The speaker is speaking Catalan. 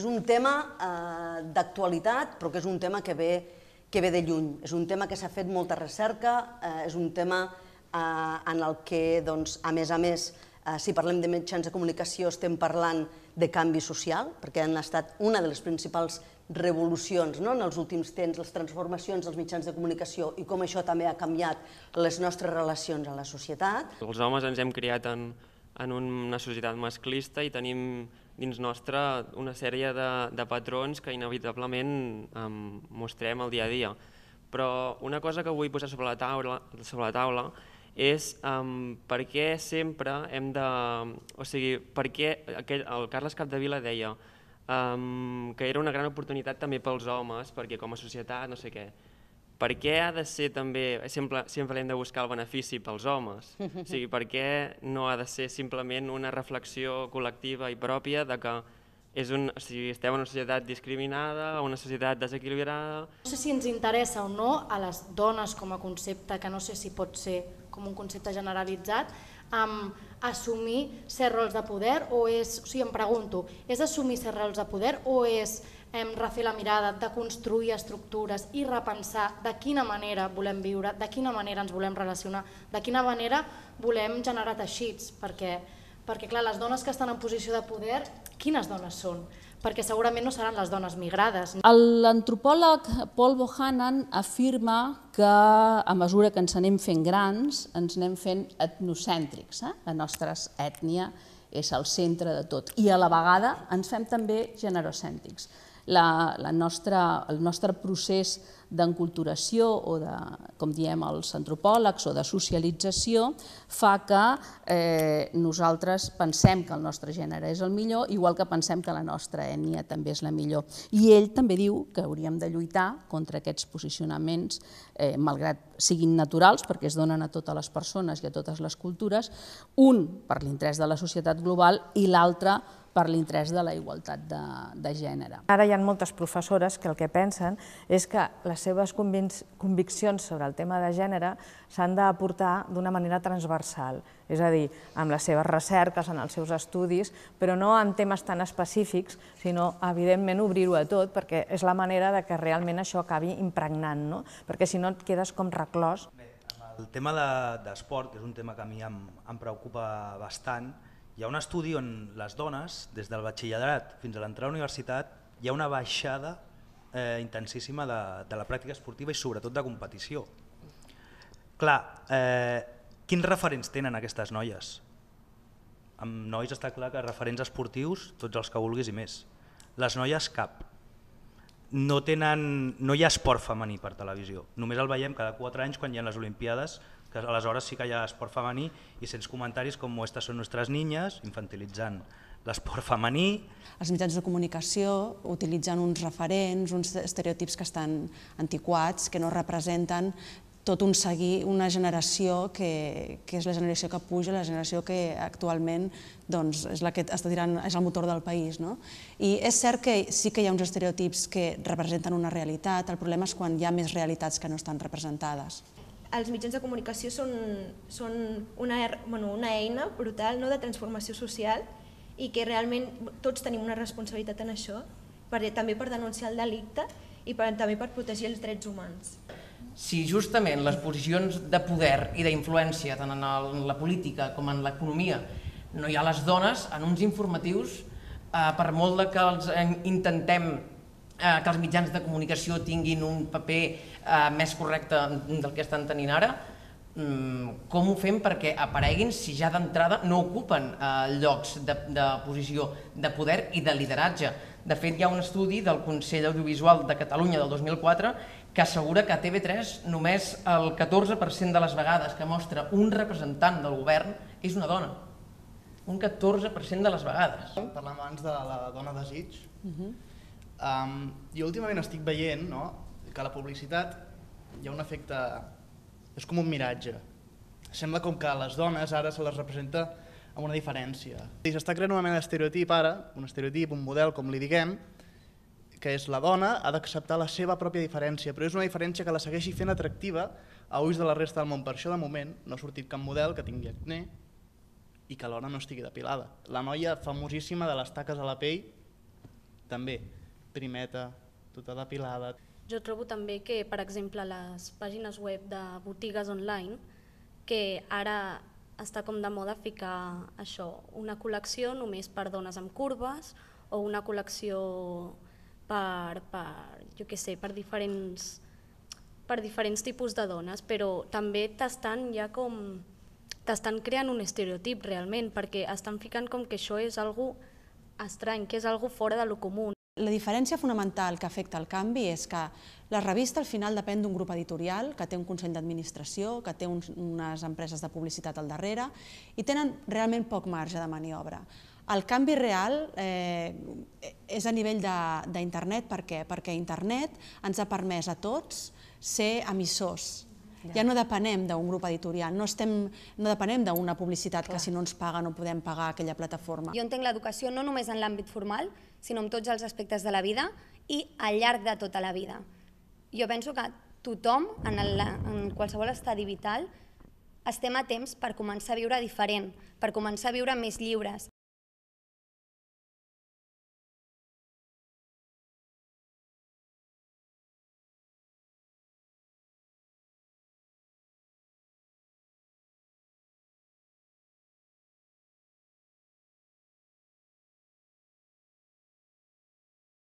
és un tema eh, d'actualitat, però que és un tema que ve, que ve de lluny. És un tema que s'ha fet molta recerca, eh, és un tema eh, en el que, doncs, a més a més, eh, si parlem de mitjans de comunicació estem parlant de canvi social, perquè han estat una de les principals revolucions no? en els últims temps, les transformacions dels mitjans de comunicació i com això també ha canviat les nostres relacions a la societat. Els homes ens hem criat en, en una societat masclista i tenim dins nostra una sèrie de, de patrons que inevitablement eh, mostrem el dia a dia. Però una cosa que vull posar sobre la taula, sobre la taula és um, per què sempre hem de... O sigui, per què aquell, el Carles Capdevila deia um, que era una gran oportunitat també pels homes, perquè com a societat, no sé què, per què ha de ser també, sempre, sempre hem de buscar el benefici pels homes? O sigui, per què no ha de ser simplement una reflexió col·lectiva i pròpia de que és un, o sigui, estem en una societat discriminada, una societat desequilibrada... No sé si ens interessa o no a les dones com a concepte, que no sé si pot ser com un concepte generalitzat, amb assumir ser rols de poder o és, o sigui, em pregunto, és assumir ser rols de poder o és em, refer la mirada, de construir estructures i repensar de quina manera volem viure, de quina manera ens volem relacionar, de quina manera volem generar teixits, perquè, perquè clar, les dones que estan en posició de poder, quines dones són? perquè segurament no seran les dones migrades. L'antropòleg Paul Bohannan afirma que a mesura que ens anem fent grans, ens anem fent etnocèntrics. Eh? La nostra ètnia és el centre de tot i a la vegada ens fem també generocèntrics la, la nostra, el nostre procés d'enculturació o de, com diem els antropòlegs, o de socialització, fa que eh, nosaltres pensem que el nostre gènere és el millor, igual que pensem que la nostra ètnia també és la millor. I ell també diu que hauríem de lluitar contra aquests posicionaments, eh, malgrat siguin naturals, perquè es donen a totes les persones i a totes les cultures, un per l'interès de la societat global i l'altre per per l'interès de la igualtat de, de gènere. Ara hi ha moltes professores que el que pensen és que les seves conviccions sobre el tema de gènere s'han d'aportar d'una manera transversal, és a dir, amb les seves recerques, en els seus estudis, però no en temes tan específics, sinó, evidentment, obrir-ho a tot, perquè és la manera de que realment això acabi impregnant, no? perquè si no et quedes com reclòs. el tema d'esport de, és un tema que a mi em, em preocupa bastant, hi ha un estudi on les dones, des del batxillerat fins a l'entrada a la universitat, hi ha una baixada eh, intensíssima de, de la pràctica esportiva i sobretot de competició. Clar, eh, quins referents tenen aquestes noies? Amb nois està clar que referents esportius, tots els que vulguis i més. Les noies cap. No, tenen, no hi ha esport femení per televisió, només el veiem cada 4 anys quan hi ha les Olimpiades que aleshores sí que hi ha esport femení i sents comentaris com «Estas són nostres niñas», infantilitzant l'esport femení. Els mitjans de comunicació utilitzen uns referents, uns estereotips que estan antiquats, que no representen tot un seguir, una generació que, que és la generació que puja, la generació que actualment doncs, és la que està tirant, és el motor del país. No? I és cert que sí que hi ha uns estereotips que representen una realitat, el problema és quan hi ha més realitats que no estan representades els mitjans de comunicació són, són una, bueno, una eina brutal no, de transformació social i que realment tots tenim una responsabilitat en això, per, també per denunciar el delicte i per, també per protegir els drets humans. Si justament les posicions de poder i d'influència, tant en, el, en la política com en l'economia, no hi ha les dones, en uns informatius, eh, per molt de que els eh, intentem Eh, que els mitjans de comunicació tinguin un paper eh, més correcte del que estan tenint ara, mm, com ho fem perquè apareguin si ja d'entrada no ocupen eh, llocs de, de posició de poder i de lideratge. De fet, hi ha un estudi del Consell Audiovisual de Catalunya del 2004 que assegura que a TV3 només el 14% de les vegades que mostra un representant del govern és una dona. Un 14% de les vegades. Parlem abans de la dona desig. Uh mhm. -huh Um, jo últimament estic veient no, que la publicitat hi ha un efecte... és com un miratge. Sembla com que a les dones ara se les representa amb una diferència. I s'està creant una mena d'estereotip ara, un estereotip, un model, com li diguem, que és la dona ha d'acceptar la seva pròpia diferència, però és una diferència que la segueixi fent atractiva a ulls de la resta del món. Per això, de moment, no ha sortit cap model que tingui acné i que alhora no estigui depilada. La noia famosíssima de les taques a la pell, també primeta, tota depilada. Jo trobo també que, per exemple, les pàgines web de botigues online, que ara està com de moda ficar això, una col·lecció només per dones amb curves o una col·lecció per, per jo què sé, per diferents, per diferents tipus de dones, però també t'estan ja com t'estan creant un estereotip realment, perquè estan ficant com que això és algú estrany, que és algú fora de lo comú la diferència fonamental que afecta el canvi és que la revista al final depèn d'un grup editorial que té un Consell d'Administració, que té uns, unes empreses de publicitat al darrere i tenen realment poc marge de maniobra. El canvi real eh, és a nivell d'internet, per què? Perquè internet ens ha permès a tots ser emissors, ja no depenem d'un grup editorial, no, estem, no depenem d'una publicitat Clar. que si no ens paga no podem pagar aquella plataforma. Jo entenc l'educació no només en l'àmbit formal, sinó en tots els aspectes de la vida i al llarg de tota la vida. Jo penso que tothom, en, el, en qualsevol estadi vital, estem a temps per començar a viure diferent, per començar a viure més lliures,